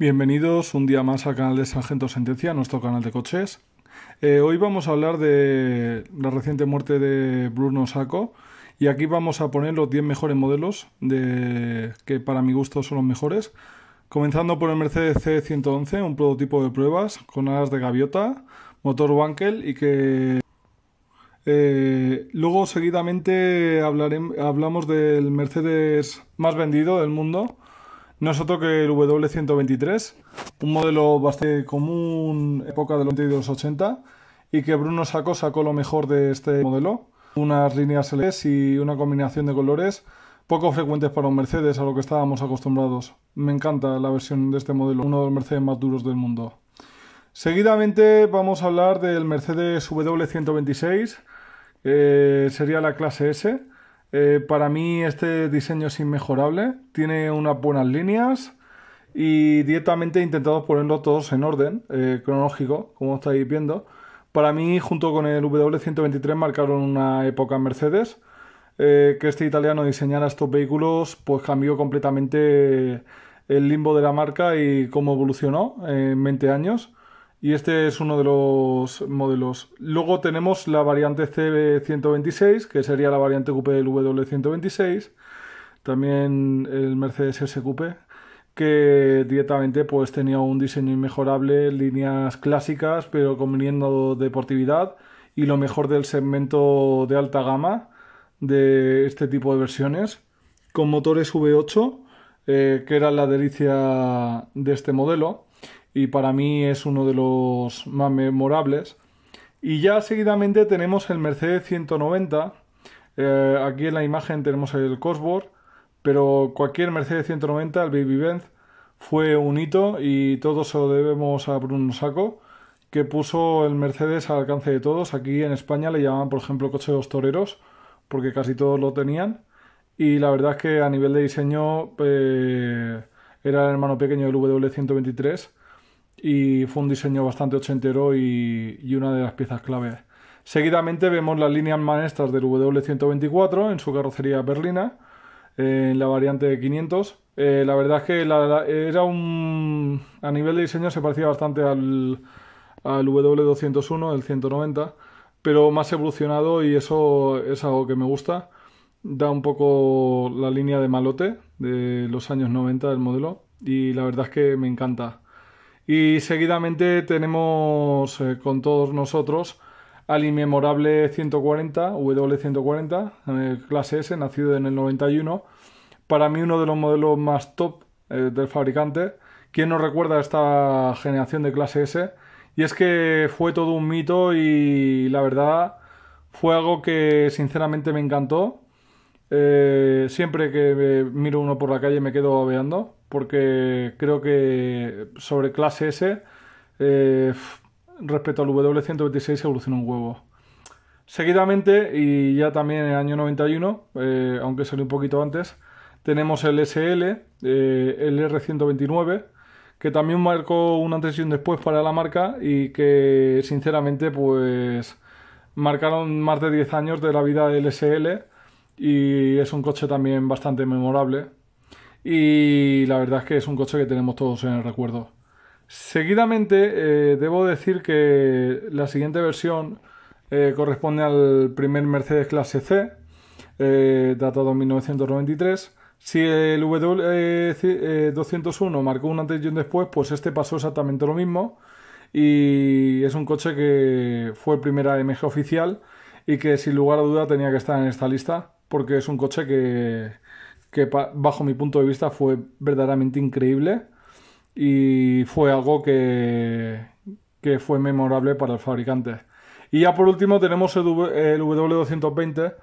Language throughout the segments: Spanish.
Bienvenidos un día más al canal de Sargento Sentencia, nuestro canal de coches. Eh, hoy vamos a hablar de la reciente muerte de Bruno Sacco y aquí vamos a poner los 10 mejores modelos de, que para mi gusto son los mejores. Comenzando por el Mercedes C111, un prototipo de pruebas con alas de gaviota, motor Wankel y que... Eh, luego seguidamente hablaremos hablamos del Mercedes más vendido del mundo, no es otro que el W123, un modelo bastante común, época de los 80 y que Bruno sacó lo mejor de este modelo, unas líneas LEDs y una combinación de colores poco frecuentes para un Mercedes a lo que estábamos acostumbrados. Me encanta la versión de este modelo, uno de los Mercedes más duros del mundo. Seguidamente vamos a hablar del Mercedes W126, eh, sería la clase S eh, para mí este diseño es inmejorable, tiene unas buenas líneas y directamente he intentado ponerlo todos en orden eh, cronológico, como estáis viendo. Para mí, junto con el W123, marcaron una época en Mercedes. Eh, que este italiano diseñara estos vehículos, pues cambió completamente el limbo de la marca y cómo evolucionó en 20 años y este es uno de los modelos. Luego tenemos la variante CB126, que sería la variante coupé del W126, también el Mercedes SQP, que directamente pues tenía un diseño inmejorable, líneas clásicas, pero combinando deportividad y lo mejor del segmento de alta gama de este tipo de versiones, con motores V8, eh, que era la delicia de este modelo y para mí es uno de los más memorables. Y ya seguidamente tenemos el Mercedes 190. Eh, aquí en la imagen tenemos el Cosworth, pero cualquier Mercedes 190, el Baby Benz, fue un hito y todos lo debemos a Bruno Saco, que puso el Mercedes al alcance de todos. Aquí en España le llamaban, por ejemplo, coche de los toreros, porque casi todos lo tenían. Y la verdad es que a nivel de diseño eh, era el hermano pequeño del W123 y fue un diseño bastante ochentero y, y una de las piezas clave. Seguidamente vemos las líneas maestras del W124 en su carrocería berlina, en la variante de 500. Eh, la verdad es que era un. A nivel de diseño se parecía bastante al, al W201 del 190, pero más evolucionado y eso es algo que me gusta. Da un poco la línea de malote de los años 90 del modelo y la verdad es que me encanta. Y seguidamente tenemos eh, con todos nosotros al inmemorable 140, W140, eh, clase S, nacido en el 91. Para mí uno de los modelos más top eh, del fabricante. ¿Quién nos recuerda a esta generación de clase S? Y es que fue todo un mito y la verdad fue algo que sinceramente me encantó. siempre que miro uno por la calle me quedo veando porque creo que sobre clase S, eh, respecto al W126, evoluciona un huevo. Seguidamente, y ya también en el año 91, eh, aunque salió un poquito antes, tenemos el SL, eh, el R129, que también marcó un antes y un después para la marca y que sinceramente pues marcaron más de 10 años de la vida del SL y es un coche también bastante memorable y la verdad es que es un coche que tenemos todos en el recuerdo. Seguidamente eh, debo decir que la siguiente versión eh, corresponde al primer Mercedes clase C, eh, datado 1993. Si el W201 eh, marcó un antes y un después, pues este pasó exactamente lo mismo. Y es un coche que fue primera primer AMG oficial y que sin lugar a duda tenía que estar en esta lista porque es un coche que, que bajo mi punto de vista fue verdaderamente increíble y fue algo que, fue memorable para el fabricante. Y ya por último tenemos el, W220,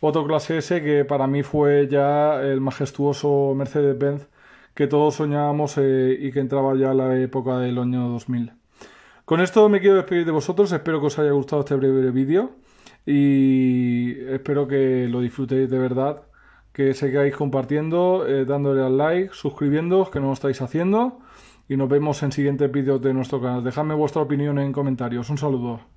otro clase S que para mí fue ya el majestuoso Mercedes-Benz que todos soñábamos eh, y que entraba ya la época del año 2000. Con esto me quiero despedir de vosotros, espero que os haya gustado este breve vídeo y espero que lo disfrutéis de verdad que seguáis compartiendo, eh, dándole al like, suscribiéndoos, que no lo estáis haciendo. Y nos vemos en siguientes vídeos de nuestro canal. Dejadme vuestra opinión en comentarios. Un saludo.